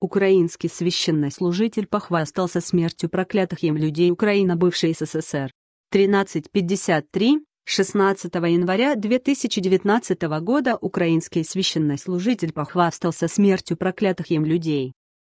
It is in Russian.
Украинский священнослужитель похвастался смертью проклятых им людей Украина бывшей СССР. 1353 16 января 2019 года украинский священнослужитель похвастался смертью проклятых им людей.